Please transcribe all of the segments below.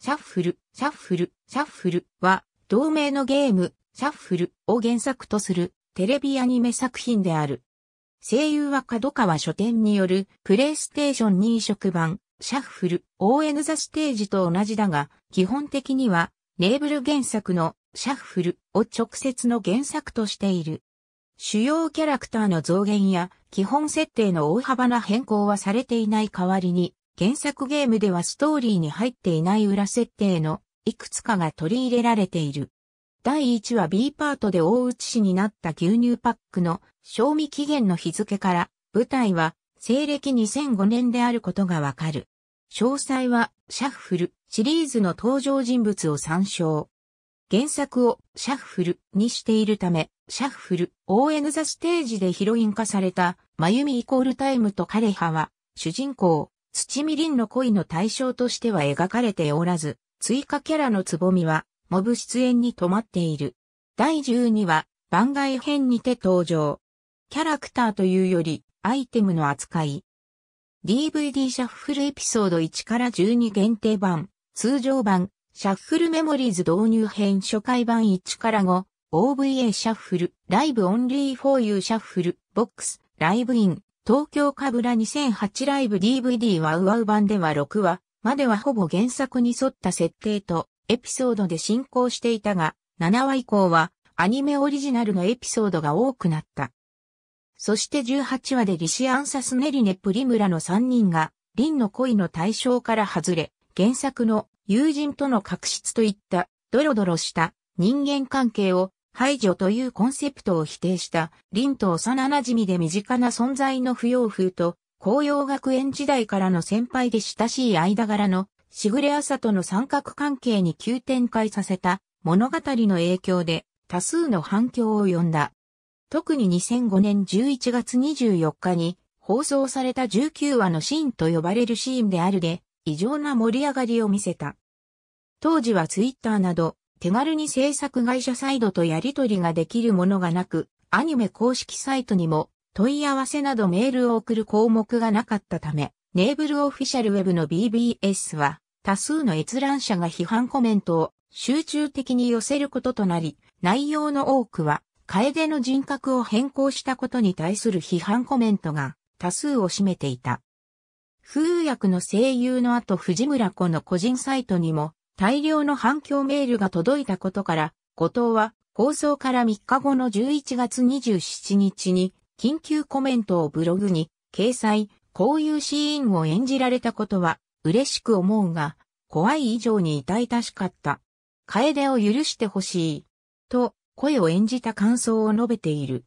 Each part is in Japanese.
シャッフル、シャッフル、シャッフルは、同名のゲーム、シャッフルを原作とするテレビアニメ作品である。声優は角川書店によるプレイステーション2移植版、シャッフル、ON ザステージと同じだが、基本的には、ネーブル原作のシャッフルを直接の原作としている。主要キャラクターの増減や基本設定の大幅な変更はされていない代わりに、原作ゲームではストーリーに入っていない裏設定のいくつかが取り入れられている。第1話 B パートで大内市になった牛乳パックの賞味期限の日付から舞台は西暦2005年であることがわかる。詳細はシャッフルシリーズの登場人物を参照。原作をシャッフルにしているため、シャッフル ON ザステージでヒロイン化された、マユミイコールタイムと彼派は、主人公、土みりんの恋の対象としては描かれておらず、追加キャラのつぼみは、モブ出演に止まっている。第12話、番外編にて登場。キャラクターというより、アイテムの扱い。DVD シャッフルエピソード1から12限定版、通常版、シャッフルメモリーズ導入編初回版1から5、OVA シャッフル、ライブオンリーフォーユーシャッフル、ボックス、ライブイン、東京カブラ2008ライブ DVD はウワウ版では6話まではほぼ原作に沿った設定とエピソードで進行していたが、7話以降はアニメオリジナルのエピソードが多くなった。そして18話でリシアンサスネリネ・プリムラの3人が、リンの恋の対象から外れ、原作の友人との確執といった、ドロドロした人間関係を排除というコンセプトを否定した林と幼馴染で身近な存在の不要風と、紅葉学園時代からの先輩で親しい間柄の、しぐれ朝との三角関係に急展開させた物語の影響で多数の反響を呼んだ。特に2005年11月24日に放送された19話のシーンと呼ばれるシーンであるで、異常な盛り上がりを見せた。当時はツイッターなど手軽に制作会社サイドとやり取りができるものがなく、アニメ公式サイトにも問い合わせなどメールを送る項目がなかったため、ネーブルオフィシャルウェブの BBS は多数の閲覧者が批判コメントを集中的に寄せることとなり、内容の多くは、楓の人格を変更したことに対する批判コメントが多数を占めていた。風役の声優の後藤村子の個人サイトにも大量の反響メールが届いたことから、後藤は放送から3日後の11月27日に緊急コメントをブログに掲載、こういうシーンを演じられたことは嬉しく思うが、怖い以上に痛々しかった。楓を許してほしい。と、声を演じた感想を述べている。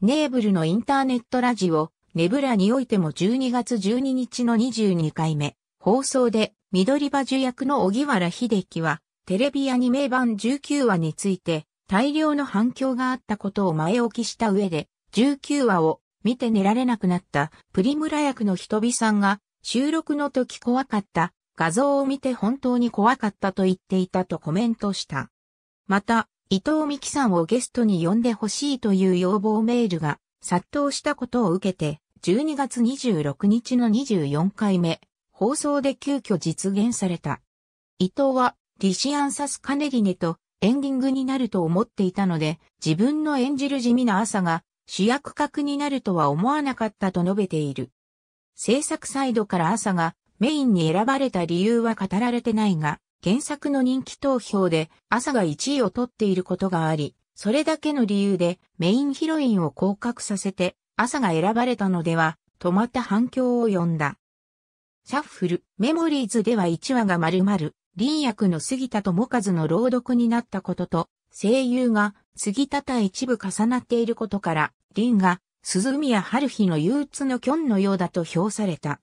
ネーブルのインターネットラジオ、ネブラにおいても12月12日の22回目、放送で緑葉樹役の小木原秀樹は、テレビアニメ版19話について、大量の反響があったことを前置きした上で、19話を見て寝られなくなったプリムラ役の人びさんが、収録の時怖かった、画像を見て本当に怖かったと言っていたとコメントした。また、伊藤美希さんをゲストに呼んでほしいという要望メールが殺到したことを受けて、12月26日の24回目、放送で急遽実現された。伊藤は、リシアンサスカネリネとエンディングになると思っていたので、自分の演じる地味な朝が主役格になるとは思わなかったと述べている。制作サイドから朝がメインに選ばれた理由は語られてないが、原作の人気投票で朝が1位を取っていることがあり、それだけの理由でメインヒロインを降格させて朝が選ばれたのでは、止まった反響を呼んだ。シャッフル、メモリーズでは1話が丸々、林役の杉田智和の朗読になったことと、声優が杉田対一部重なっていることから、林が鈴宮春日の憂鬱のキョンのようだと評された。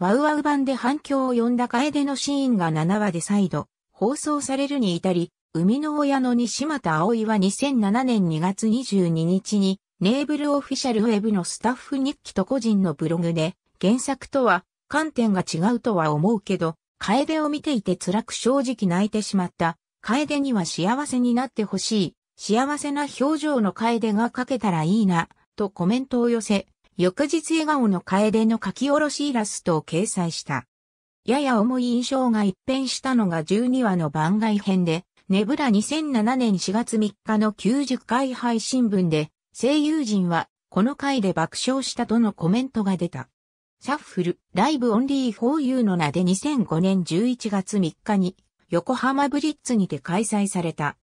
ワウワウ版で反響を呼んだ楓のシーンが7話で再度放送されるに至り、生みの親の西又葵は2007年2月22日にネーブルオフィシャルウェブのスタッフ日記と個人のブログで原作とは観点が違うとは思うけど、楓を見ていて辛く正直泣いてしまった。楓には幸せになってほしい。幸せな表情の楓が描けたらいいな、とコメントを寄せ、翌日笑顔の楓の書き下ろしイラストを掲載した。やや重い印象が一変したのが12話の番外編で、ネブラ2007年4月3日の90回配信分で、声優陣はこの回で爆笑したとのコメントが出た。シャッフル、ライブオンリー 4U の名で2005年11月3日に、横浜ブリッツにて開催された。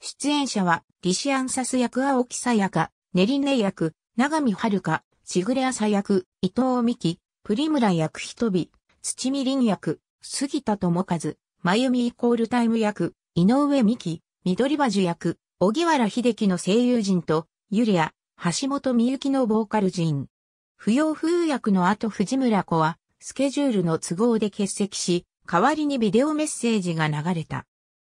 出演者は、リシアンサス役青木さやか、ネリネ役、長見遥シしぐれ朝役、伊藤美希、プリムラ役人び、土見凛役、杉田智和、まゆみイコールタイム役、井上美希、緑馬樹役、小木原秀樹の声優陣と、ユリア、橋本美幸のボーカル陣。不要風役の後藤村子は、スケジュールの都合で欠席し、代わりにビデオメッセージが流れた。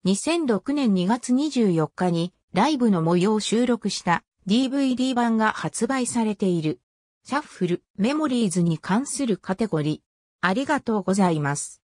2006年2月24日にライブの模様を収録した DVD 版が発売されている。シャッフル、メモリーズに関するカテゴリー。ありがとうございます。